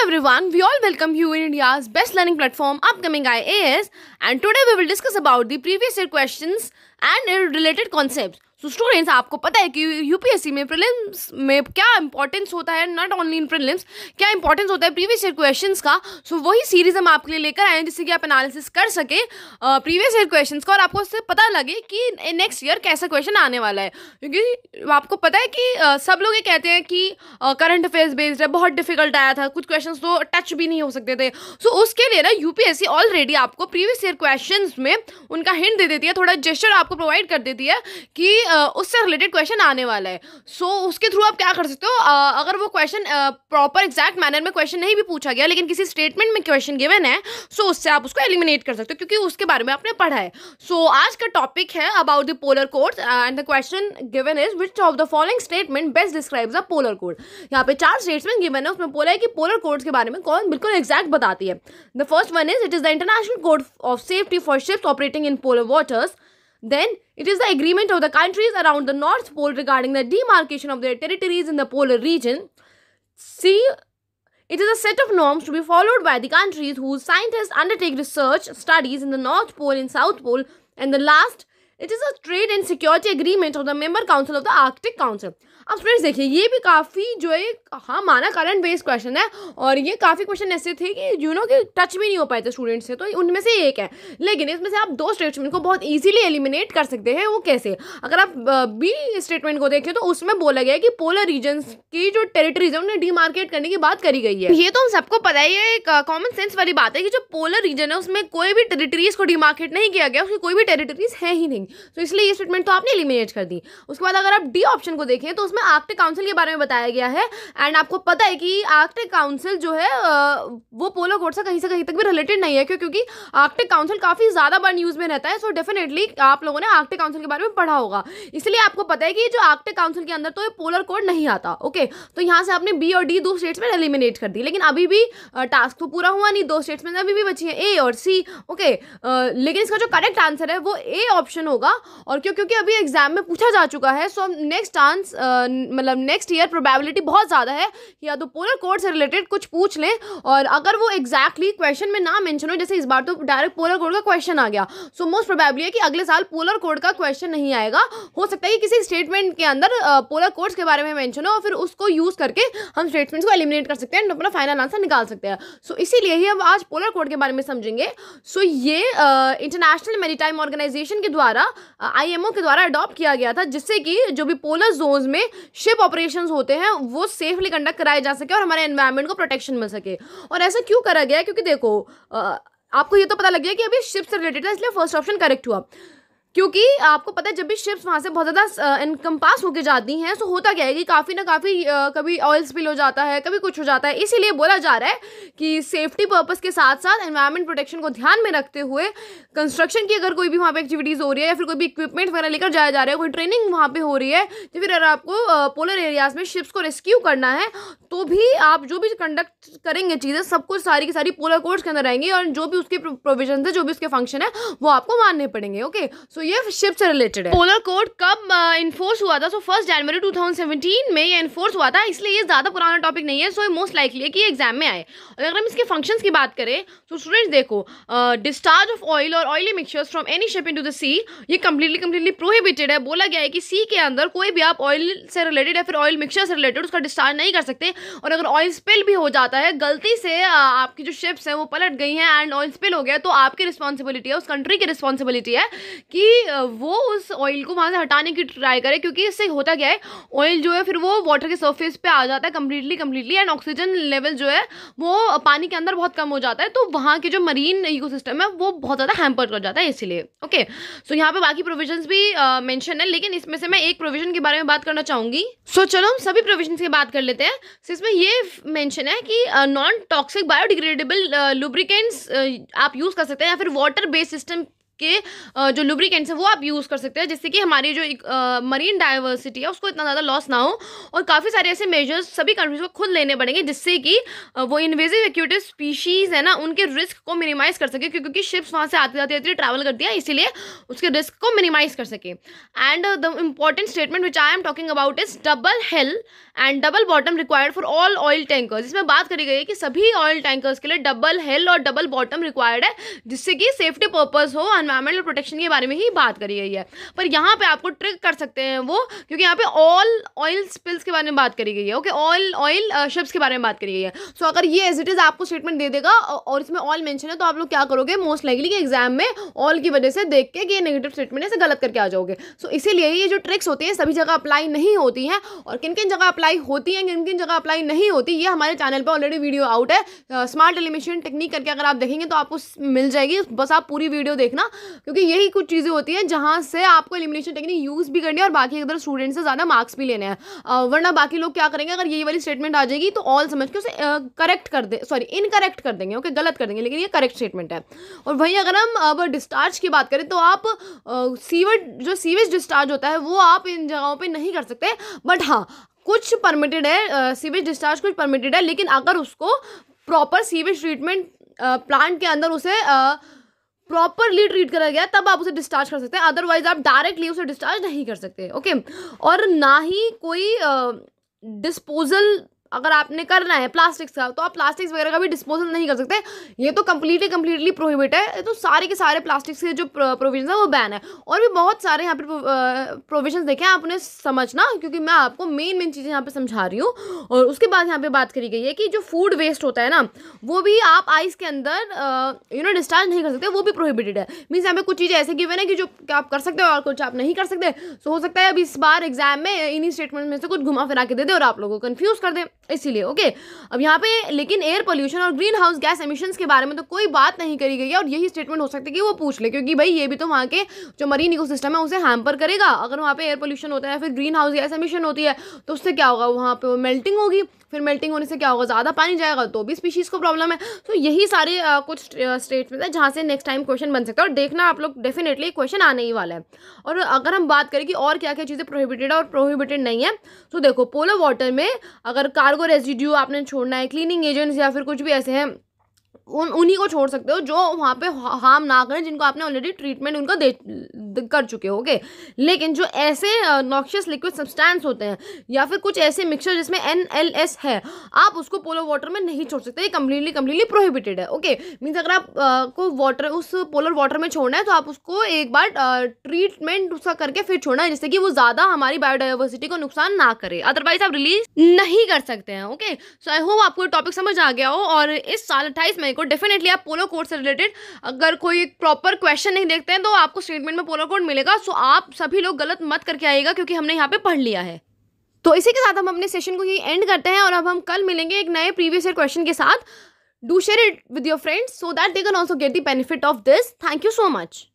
Hello everyone, we all welcome you in India's best learning platform, upcoming IAS, and today we will discuss about the previous year questions and related concepts. So students आपको पता है कि UPSC में prelims में क्या importance होता है not only in prelims क्या इंपॉर्टेंस होता है प्रीवियस ईयर क्वेश्चन का सो so वही सीरीज हम आपके लिए लेकर आए हैं जिससे कि आप एनालिसिस कर सके प्रीवियस ईयर क्वेश्चन का और आपको उससे पता लगे कि नेक्स्ट ईयर कैसा क्वेश्चन आने वाला है क्योंकि आपको पता है कि uh, सब लोग ये कहते हैं कि करंट अफेयर्स बेस्ड है बहुत डिफिकल्ट आया था कुछ क्वेश्चन तो टच भी नहीं हो सकते थे सो so उसके लिए ना यूपीएससी ऑलरेडी आपको प्रीवियस ईयर क्वेश्चन में उनका हिंट दे देती है थोड़ा जेस्टर आपको प्रोवाइड कर देती है कि उससे रिलेटेड क्वेश्चन आने वाला है सो so, उसके थ्रू आप क्या कर सकते हो अगर वो क्वेश्चन प्रॉपर एग्जैक्ट मैनर में क्वेश्चन नहीं भी पूछा गया लेकिन किसी स्टेटमेंट में क्वेश्चन गिवन है सो so उससे आप उसको एलिमिनेट कर सकते हो क्योंकि उसके बारे में आपने पढ़ा है सो so, आज का टॉपिक है about the polar code and the question given is which of the following statement best describes a polar code यहाँ पे चार स्टेटमेंट गिवन है उसमें बोला है कि पोलर कोड्स के बारे में कौन बिल्कुल एग्जैक्ट बताती है the first one is it is the international code of safety for ships operating in polar waters Then, it is the agreement of the countries around the North Pole regarding the demarcation of their territories in the polar region. See, it is a set of norms to be followed by the countries whose scientists undertake research studies in the North Pole and South Pole. And the last it is a trade and security agreement of the member council of the Arctic council अब students देखिए ये भी काफ़ी जो है हाँ माना current based question है और ये काफ़ी क्वेश्चन ऐसे थे कि यू नो कि टच भी नहीं हो पाए थे स्टूडेंट्स से तो उनमें से एक है लेकिन इसमें से आप दो स्टेटमेंट को बहुत ईजिली एलिमिनेट कर सकते हैं वो कैसे अगर आप बी स्टेटमेंट को देखें तो उसमें बोला गया कि पोलर रीजन की जो टेरिटरीज है उन्हें डीमार्केट करने की बात करी गई है ये तो हम सबको पता ही है एक कॉमन सेंस वाली बात है कि जो पोलर रीजन है उसमें कोई भी टेरिटरीज को डिमार्केट नहीं किया गया उसकी कोई भी टेरिटरीज है ही नहीं थिंग सो तो इसलिए ये स्टेटमेंट तो आपने एलिमिनेट कर दी उसके बाद अगर आप डी ऑप्शन को देखें तो उसमें आर्कटिक काउंसिल के बारे में बताया गया है एंड आपको पता है कि आर्कटिक काउंसिल जो है वो पोलो कोर्ट से कहीं से कहीं तक भी रिलेटेड नहीं है क्यों क्योंकि आर्कटिक काउंसिल काफ़ी ज़्यादा बार न्यूज़ में रहता है सो डेफिनेटली आप लोगों ने आर्कटिक काउंसिल के बारे में पढ़ा होगा इसलिए आपको पता है कि जो आर्कटिक काउंसिल के अंदर तो ये पोलर कोड नहीं आता ओके तो यहाँ से आपने बी और डी दो स्टेट्स में एलिमिनेट कर दी लेकिन अभी भी टास्क तो पूरा हुआ नहीं दो स्टेट्स में अभी भी बची है ए और सी ओके लेकिन इसका जो करेक्ट आंसर है वो ए ऑप्शन हो होगा और क्यों क्योंकि अभी एग्जाम में पूछा जा चुका है सो नेक्स्ट चांस मतलब नेक्स्ट ईयर प्रोबेबिलिटी बहुत ज़्यादा है या तो पोलर कोड से रिलेटेड कुछ पूछ लें और अगर वो एग्जैक्टली exactly क्वेश्चन में ना मैंशन हो जैसे इस बार तो डायरेक्ट पोलर कोड का क्वेश्चन आ गया सो मोस्ट प्रोबेबली है कि अगले साल पोलर कोड का क्वेश्चन नहीं आएगा हो सकता है कि किसी स्टेटमेंट के अंदर पोलर कोड्स के बारे में मैंशन हो और फिर उसको यूज़ करके हम स्टेटमेंट्स को एलिमिनेट कर सकते हैं अपना फाइनल आंसर निकाल सकते हैं सो so, इसीलिए ही हम आज पोलर कोड के बारे में समझेंगे सो so, ये इंटरनेशनल मेरीटाइम ऑर्गेनाइजेशन के द्वारा द्वारा आईएमओ के द्वारा अडॉप्ट किया गया था जिससे कि जो भी पोलर जोन में शिप ऑपरेशन होते हैं वो सेफली कंडक्ट कराए जा सके और हमारे एनवायरमेंट को प्रोटेक्शन मिल सके और ऐसा क्यों करा गया क्योंकि देखो आपको ये तो पता लग गया कि अभी शिप से रिलेटेड था इसलिए फर्स्ट ऑप्शन करेक्ट हुआ क्योंकि आपको पता है जब भी शिप्स वहाँ से बहुत ज़्यादा पास होकर जाती हैं तो होता क्या है कि काफ़ी ना काफ़ी कभी ऑयल स्पिल हो जाता है कभी कुछ हो जाता है इसीलिए बोला जा रहा है कि सेफ्टी पर्पज़ के साथ साथ एन्वायरमेंट प्रोटेक्शन को ध्यान में रखते हुए कंस्ट्रक्शन की अगर कोई भी वहाँ पर एक्टिविटीज़ हो रही है या फिर कोई भी इक्विपमेंट वगैरह लेकर जाया जा रहा है कोई ट्रेनिंग वहाँ पर हो रही है तो फिर अगर आपको पोलर एरियाज़ में शिप्स को रेस्क्यू करना है तो भी आप जो भी कंडक्ट करेंगे चीज़ें सब कुछ सारी की सारी पोलर कोर्ट्स के अंदर रहेंगी और जो भी उसके प्रोविजन है जो भी उसके फंक्शन है वो आपको मानने पड़ेंगे ओके सो ये शिप से रिलेटेड है पोलर कोड कब इन्फोर्स हुआ था सो फर्स्ट जनवरी 2017 में ये इन्फोर्स हुआ था इसलिए ये ज़्यादा पुराना टॉपिक नहीं है सो ये मोस्ट लाइकली है कि एग्जाम में आए और अगर हम इसके फंक्शंस की बात करें तो स्टूडेंट्स देखो डिस्चार्ज ऑफ ऑयल और oily mixtures from any ship in the sea ये कम्प्लीटली कम्प्लीटली प्रोहिबिटेड है बोला गया है कि सी के अंदर कोई भी आप ऑयल से रिलेटेड या फिर ऑयल मिक्सचर से रिलेटेड उसका डिस्चार्ज नहीं कर सकते और अगर ऑयल स्पिल भी हो जाता है गलती से आपकी जो शिप्स हैं वो पलट गई हैं एंड ऑयल स्पिल हो गया तो आपकी रिस्पॉन्सिबिलिटी है उस कंट्री की रिस्पॉन्सिबिलिटी है कि वो उस ऑयल को वहाँ से हटाने की ट्राई करे क्योंकि इससे होता क्या है ऑयल जो है फिर वो वाटर के सरफेस पे आ जाता है completely completely and oxygen level जो है वो पानी के अंदर बहुत कम हो जाता है तो वहाँ के जो मरीन इको है वो बहुत ज़्यादा हैम्पर कर जाता है इसीलिए ओके सो यहाँ पर बाकी प्रोविजन भी मैंशन है लेकिन इसमें से मैं एक प्रोविजन के बारे में बात करना चाहूँगी सो चलो हम सभी प्रोविजन की बात कर लेते हैं इसमें ये मैंशन है कि नॉन टॉक्सिक बायोडिग्रेडेबल लुब्रिकेंट्स आप यूज़ कर सकते हैं या फिर वाटर बेस्ड सिस्टम के जो लुब्रिकेंट्स हैं वो आप यूज़ कर सकते हैं जिससे कि हमारी जो मरीन डाइवर्सिटी है उसको इतना ज़्यादा लॉस ना हो और काफ़ी सारे ऐसे मेजर्स सभी कंट्रीज़ को खुद लेने पड़ेंगे जिससे कि वो इन्वेजिव एक्यूटिव स्पीशीज़ है ना उनके रिस्क को मिनिमाइज़ कर सके क्योंकि शिप्स वहाँ से आते जाते आते ट्रैवल करती है इसीलिए उसके रिस्क को मिनिमाइज़ कर सके and the important statement which I am talking about is double hull and double bottom required for all oil tankers इसमें बात करी गई है कि सभी ऑयल टैंकर्स के लिए डबल हेल और डबल बॉटम रिक्वायर्ड है जिससे कि सेफ्टी पर्पज़ हो एनवायरमेंटल प्रोटेक्शन के बारे में ही बात करी गई है पर यहाँ पर आपको ट्रिक कर सकते हैं वो क्योंकि यहाँ पे ऑल ऑयल स्पिल्स के बारे में बात करी गई है ओके ऑयल ऑयल शिप्स के बारे में बात करी गई है सो so, अगर ये एज इट इज़ आपको स्टेटमेंट दे देगा और इसमें ऑल मैंशन है तो आप लोग क्या करोगे मोस्ट लाइकली कि एग्जाम में ऑल की वजह से देख के कि ये नेगेटिव स्टेटमेंट इसे गलत करके आ जाओगे सो so, इसीलिए ये जो ट्रिक्स होती हैं सभी जगह अप्लाई नहीं होती हैं और किन किन जगह अप्लाई होती हैं किन किन जगह अप्लाई नहीं होती ये हमारे चैनल पर ऑलरेडी वीडियो आउट है स्मार्ट एलिमिनेशन टेक्निक करके अगर आप देखेंगे तो आपको मिल जाएगी बस आप पूरी वीडियो देखना क्योंकि यही कुछ चीज़ें होती हैं जहाँ से आपको एलिमिनेशन टेक्निक यूज़ भी करनी है और बाकी अगर स्टूडेंट से ज़्यादा मार्क्स भी लेने हैं वरना बाकी लोग क्या करेंगे अगर यही वाली स्टेटमेंट आ जाएगी तो ऑल समझ के उसे करेक्ट कर दे सॉरी इनकरेक्ट कर देंगे ओके गलत कर देंगे लेकिन ये करेक्ट स्टेटमेंट है और वहीं अगर हम अब डिस्चार्ज की बात करें तो आप सीवर जो सीवेज डिस्चार्ज होता है वो आप इन जगहों पर नहीं कर सकते बट हाँ कुछ परमिटेड है सीवेज डिस्चार्ज कुछ परमिटेड है लेकिन अगर उसको प्रॉपर सीवेज ट्रीटमेंट प्लांट के अंदर उसे uh, प्रॉपरली ट्रीट करा गया तब आप उसे डिस्चार्ज कर सकते हैं अदरवाइज आप डायरेक्टली उसे डिस्चार्ज नहीं कर सकते ओके और ना ही कोई डिस्पोजल अगर आपने करना है प्लास्टिक्स का तो आप प्लास्टिक्स वगैरह का भी डिस्पोजल नहीं कर सकते ये तो कम्प्लीटली कम्प्लीटली प्रोहिबिट है तो सारे के सारे प्लास्टिक्स के जो प्रोविजन है वो बैन है और भी बहुत सारे यहाँ पर प्रोविजन देखे आप उन्हें समझना क्योंकि मैं आपको मेन मेन चीज़ें यहाँ पर समझा रही हूँ और उसके बाद यहाँ पर बात करी गई है कि जो फूड वेस्ट होता है ना वो भी आप आइस के अंदर यू नो डिस्चार्ज नहीं कर सकते वो भी प्रोहिबिटेड है मीन्स यहाँ पे कुछ चीज़ें ऐसे गिवन है कि जो आप कर सकते हो और कुछ आप नहीं कर सकते सो हो सकता है अब इस बार एग्जाम में इन्हीं स्टेटमेंट में से कुछ घुमा फिरा के दे दे और आप लोगों को कन्फ्यूज़ कर दें इसीलिए ओके अब यहाँ पे लेकिन एयर पोल्यूशन और ग्रीन हाउस गैस एमिशंस के बारे में तो कोई बात नहीं करी गई है और यही स्टेटमेंट हो सकती है कि वो पूछ ले क्योंकि भाई ये भी तो वहाँ के जो मरीन सिस्टम है उसे हैम्पर करेगा अगर वहाँ पे एयर पोल्यूशन होता है फिर ग्रीन हाउस गैस एमिशन होती है तो उससे क्या होगा वहाँ पर मेल्टिंग होगी फिर मेल्टिंग होने से क्या होगा ज़्यादा पानी जाएगा तो भी स्पीशीज़ को प्रॉब्लम है तो यही सारे आ, कुछ स्टेटमेंट है जहाँ से नेक्स्ट टाइम क्वेश्चन बन सकता है और देखना आप लोग डेफिनेटली क्वेश्चन आने ही वाला है और अगर हम बात करें कि और क्या क्या चीज़ें प्रोहिबिटेड और प्रोहिबिटेड नहीं है तो देखो पोलो वाटर में अगर कार को रेजिड्यू आपने छोड़ना है क्लीनिंग एजेंट्स या फिर कुछ भी ऐसे हैं उन उन्हीं को छोड़ सकते हो जो वहाँ पे हार्म ना करें जिनको आपने ऑलरेडी ट्रीटमेंट उनका दे कर चुके होगे लेकिन जो ऐसे नॉक्शियस लिक्विड सब्सटेंस होते हैं या फिर कुछ ऐसे मिक्सचर जिसमें एन है आप उसको पोलो वाटर में नहीं छोड़ सकते ये कम्प्लीटली कम्प्लीटली प्रोहिबिटेड है ओके मीन्स अगर आप को वाटर उस पोलर वाटर में छोड़ना है तो आप उसको एक बार ट्रीटमेंट उसका करके फिर छोड़ना है जिससे कि वो ज़्यादा हमारी बायोडाइवर्सिटी को नुकसान ना करे अदरवाइज आप रिलीज नहीं कर सकते हैं ओके सो आई होप आपको टॉपिक समझ आ गया हो और इस साल अट्ठाईस मई को डेफिनेटली आप पोलो कोर्स से रिलेटेड अगर कोई प्रॉपर क्वेश्चन नहीं देखते हैं तो आपको स्टेटमेंट में पोलो प्रोमो कोड मिलेगा सो आप सभी लोग गलत मत करके आइएगा क्योंकि हमने यहाँ पे पढ़ लिया है तो इसी के साथ हम अपने सेशन को ये एंड करते हैं और अब हम कल मिलेंगे एक नए प्रीवियस ईयर क्वेश्चन के साथ do share it with your friends so that they can also get the benefit of this thank you so much